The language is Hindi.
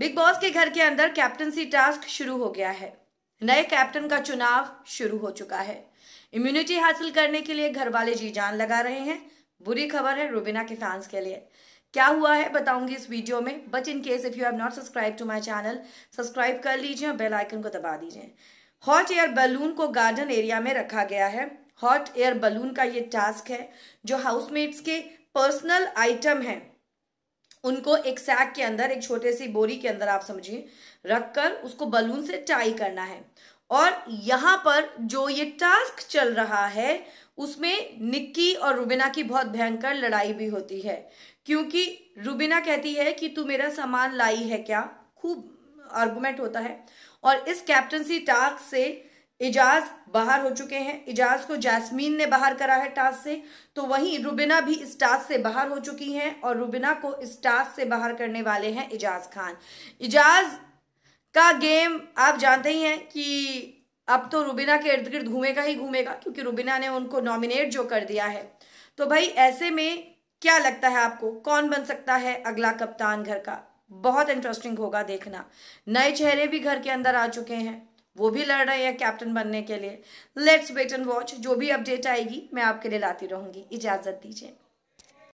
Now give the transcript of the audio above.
बिग बॉस के घर के अंदर कैप्टनसी टास्क शुरू हो गया है नए कैप्टन का चुनाव शुरू हो चुका है इम्यूनिटी हासिल करने के लिए घर वाले जी जान लगा रहे हैं बुरी खबर है रुबिना के फैंस के लिए क्या हुआ है बताऊंगी इस वीडियो में but in case if you have not subscribe to my channel subscribe कर लीजिए और बेल आइकन को दबा दीजिए हॉट एयर बलून को गार्डन एरिया में रखा गया है हॉट एयर बलून का ये टास्क है जो हाउसमेट्स के पर्सनल आइटम है उनको एक सैक के अंदर एक छोटे सी बोरी के अंदर आप समझिए रखकर उसको बलून से टाई करना है और यहाँ पर जो ये टास्क चल रहा है उसमें निक्की और रुबिना की बहुत भयंकर लड़ाई भी होती है क्योंकि रुबिना कहती है कि तू मेरा सामान लाई है क्या खूब आर्गूमेंट होता है और इस कैप्टनसी टास्क से एजाज बाहर हो चुके हैं एजाज को जैस्मीन ने बाहर करा है टास्क से तो वहीं रुबिना भी इस टास्क से बाहर हो चुकी हैं और रुबिना को इस टास्क से बाहर करने वाले हैं एजाज खान एजाज का गेम आप जानते ही हैं कि अब तो रुबिना के इर्द गिर्द घूमेगा ही घूमेगा क्योंकि रुबिना ने उनको नॉमिनेट जो कर दिया है तो भाई ऐसे में क्या लगता है आपको कौन बन सकता है अगला कप्तान घर का बहुत इंटरेस्टिंग होगा देखना नए चेहरे भी घर के अंदर आ चुके हैं वो भी लड़ रहे हैं कैप्टन बनने के लिए लेट्स वेट एंड वॉच जो भी अपडेट आएगी मैं आपके लिए लाती रहूँगी इजाज़त दीजिए